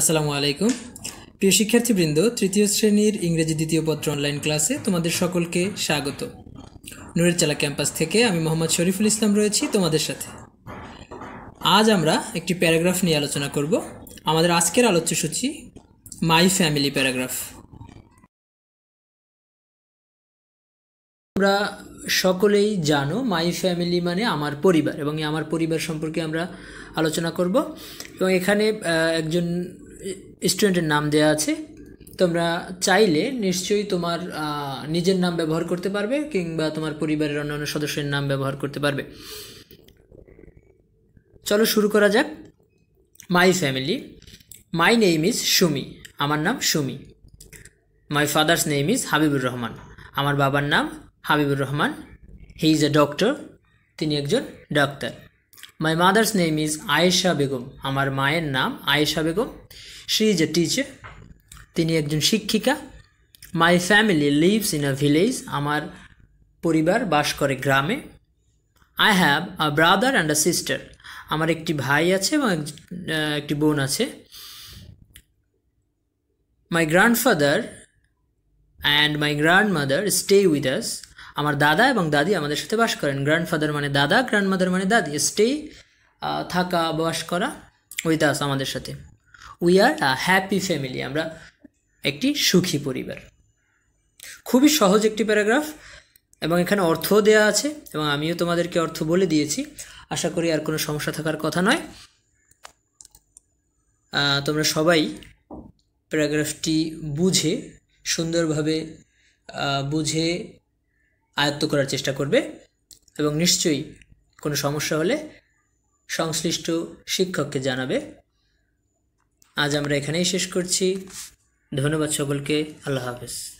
আসসালামু আলাইকুম প্রিয় শিক্ষার্থীবৃন্দ তৃতীয় শ্রেণীর ইংরেজি দ্বিতীয় পত্র অনলাইন ক্লাসে তোমাদের সকলকে স্বাগত নুরেরচালা ক্যাম্পাস থেকে আমি মোহাম্মদ শরীফুল ইসলাম রয়েছি তোমাদের সাথে আজ আমরা একটি প্যারাগ্রাফ নিয়ে আলোচনা করব আমাদের আজকের আলোচ্য সূচি মাই ফ্যামিলি প্যারাগ্রাফ আমরা সকলেই জানো মাই ফ্যামিলি মানে আমার পরিবার এবং আমার পরিবার সম্পর্কে আমরা আলোচনা করব এবং এখানে একজন স্টুডেন্টের নাম দেওয়া আছে তোমরা চাইলে নিশ্চয়ই তোমার নিজের নাম ব্যবহার করতে পারবে কিংবা তোমার পরিবারের অন্যান্য সদস্যের নাম ব্যবহার করতে পারবে চলো শুরু করা যাক my family my name is Sumi আমার নাম Sumi my father's name is Habibur Rahman আমার বাবার নাম Habibur Rahman he is a doctor তিনি একজন ডাক্তার my mother's name is Ayesha Begum আমার মায়ের নাম Ayesha Begum she is a teacher তিনি একজন শিক্ষিকা my family lives in a village আমার পরিবার বাস করে গ্রামে I have a brother and a sister আমার একটি ভাই আছে এবং একটি বোন আছে my grandfather and my grandmother stay with us আমার দাদা এবং দাদি আমাদের সাথে বাস করেন গ্র্যান্ডফাদার মানে দাদা গ্র্যান্ডমাদার মানে দাদি স্টে থাকা বাস করা উইথ আস আমাদের সাথে we are a happy family আমরা একটি সুখী পরিবার খুবই সহজ একটি প্যারাগ্রাফ এবং এখানে অর্থও দেওয়া আছে এবং আমিও তোমাদেরকে অর্থ বলে দিয়েছি আশা করি আর কোনো সমস্যা থাকার কথা নয় তোমরা সবাই প্যারাগ্রাফটি বুঝে সুন্দরভাবে বুঝে আয়ত্ত করার চেষ্টা করবে এবং নিশ্চয়ই কোনো সমস্যা হলে সংশ্লিষ্ট শিক্ষককে জানাবে আজ আমরা এখানেই শেষ করছি ধন্যবাদ সকলকে আল্লাহ হাফেজ